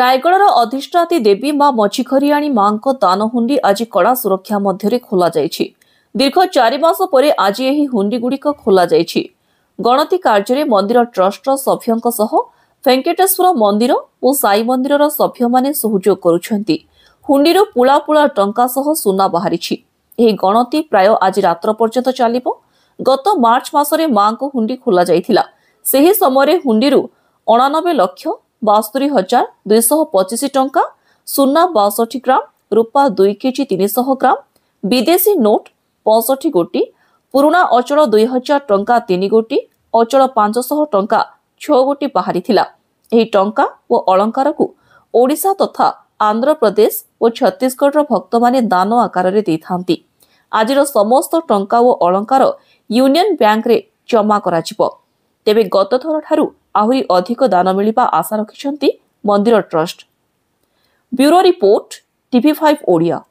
ରାୟଗଡ଼ାର ଅଧିଷ୍ଠାତି ଦେବୀ ମା ମଝିଘରିଆଣୀ ମାଙ୍କ ଦାନ ହୁଣ୍ଡି ଆଜି କଡ଼ା ସୁରକ୍ଷା ମଧ୍ୟରେ ଖୋଲାଯାଇଛି ଦୀର୍ଘ ଚାରି ମାସ ପରେ ଆଜି ଏହି ହୁଣ୍ଡିଗୁଡ଼ିକ ଖୋଲାଯାଇଛି ଗଣତି କାର୍ଯ୍ୟରେ ମନ୍ଦିର ଟ୍ରଷ୍ଟର ସଭ୍ୟଙ୍କ ସହ ଭେଙ୍କଟେଶ୍ୱର ମନ୍ଦିର ଓ ସାଇ ମନ୍ଦିରର ସଭ୍ୟମାନେ ସହଯୋଗ କରୁଛନ୍ତି ହୁଣ୍ଡିରୁ ପୁଳା ପୁଳା ଟଙ୍କା ସହ ସୁନା ବାହାରିଛି ଏହି ଗଣତି ପ୍ରାୟ ଆଜି ରାତ୍ର ପର୍ଯ୍ୟନ୍ତ ଚାଲିବ ଗତ ମାର୍ଚ୍ଚ ମାସରେ ମାଙ୍କ ହୁଣ୍ଡି ଖୋଲାଯାଇଥିଲା ସେହି ସମୟରେ ହୁଣ୍ଡିରୁ ଅଣାନବେ ଲକ୍ଷ ବାସ୍ତରୀ ହଜାର ଦୁଇଶହ ପଚିଶ ଟଙ୍କା ସୁନା ବାଷଠି ଗ୍ରାମ ରୂପା ଦୁଇ କେଜି ତିନିଶହ ଗ୍ରାମ ବିଦେଶୀ ନୋଟ୍ ପଞ୍ଚଷଠି ଗୋଟି ପୁରୁଣା ଅଚଳ ଦୁଇହଜାର ଟଙ୍କା ତିନି ଗୋଟି ଅଚଳ ପାଞ୍ଚଶହ ଟଙ୍କା ଛଅ ଗୋଟି ବାହାରିଥିଲା ଏହି ଟଙ୍କା ଓ ଅଳଙ୍କାରକୁ ଓଡ଼ିଶା ତଥା ଆନ୍ଧ୍ରପ୍ରଦେଶ ଓ ଛତିଶଗଡ଼ର ଭକ୍ତମାନେ ଦାନ ଆକାରରେ ଦେଇଥାନ୍ତି ଆଜିର ସମସ୍ତ ଟଙ୍କା ଓ ଅଳଙ୍କାର ୟୁନିୟନ୍ ବ୍ୟାଙ୍କରେ ଜମା କରାଯିବ ତେବେ ଗତଥରଠାରୁ ଆହୁରି ଅଧିକ ଦାନ ମିଳିବା ଆଶା ରଖିଛନ୍ତି ମନ୍ଦିର trust bureau report TV five Odia